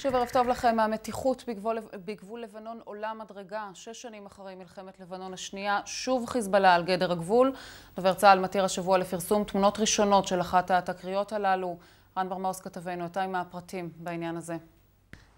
שוב ערב טוב לכם. המתיחות בגבול, בגבול לבנון עולה מדרגה. שש שנים אחרי מלחמת לבנון השנייה, שוב חיזבאללה על גדר הגבול. דובר צה"ל מתיר השבוע לפרסום תמונות ראשונות של אחת התקריות הללו. רן ברמאוס כתבנו, אתה עם הפרטים בעניין הזה.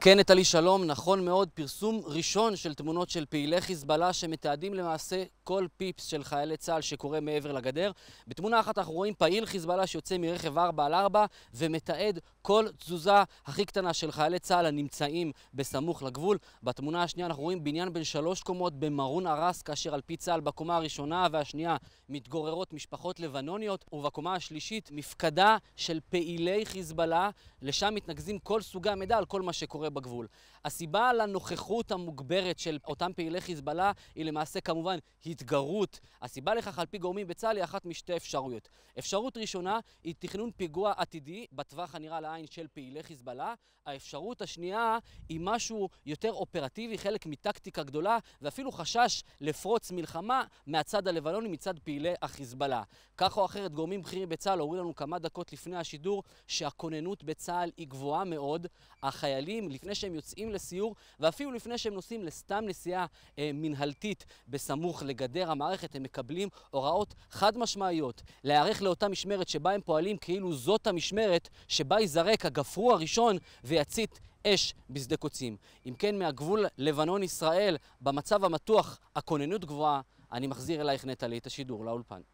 כן, נטלי שלום, נכון מאוד, פרסום ראשון של תמונות של פעילי חיזבאללה שמתעדים למעשה כל פיפס של חיילי צה"ל שקורה מעבר לגדר. בתמונה אחת אנחנו רואים פעיל חיזבאללה שיוצא מרכב 4 על 4 ומתעד כל תזוזה הכי קטנה של חיילי צה"ל הנמצאים בסמוך לגבול. בתמונה השנייה אנחנו רואים בניין בן שלוש קומות במרון ארס, כאשר על פי צה"ל בקומה הראשונה והשנייה מתגוררות משפחות לבנוניות, ובקומה השלישית מפקדה של פעילי חיזבאללה, לשם מתנקזים כל סוגי המידע על כל מה שקורה בגבול. הסיבה לנוכחות המוגברת של אותם פעילי חיזבאללה היא למעשה כמובן התגרות. הסיבה לכך על פי גורמים בצה"ל היא אחת משתי אפשרויות. אפשרות ראשונה היא תכנון פיגוע עתידי בטווח הנראה לעין של פעילי חיזבאללה. האפשרות השנייה היא משהו יותר אופרטיבי, חלק מטקטיקה גדולה ואפילו חשש לפרוץ מלחמה מהצד הלבנוני, מצד פעילי החיזבאללה. כך או אחרת גורמים בכירים בצה"ל אומרים לנו כמה דקות לפני השידור שהכוננות בצה"ל היא גבוהה מאוד. החיילים לפני שהם יוצאים לסיור, ואפילו לפני שהם נוסעים לסתם נסיעה אה, מנהלתית בסמוך לגדר המערכת, הם מקבלים הוראות חד משמעיות להיערך לאותה משמרת שבה הם פועלים, כאילו זאת המשמרת שבה ייזרק הגפרור הראשון ויצית אש בשדה קוצים. אם כן, מהגבול לבנון-ישראל, במצב המתוח, הכוננות גבוהה, אני מחזיר אלייך נטלי את השידור לאולפן.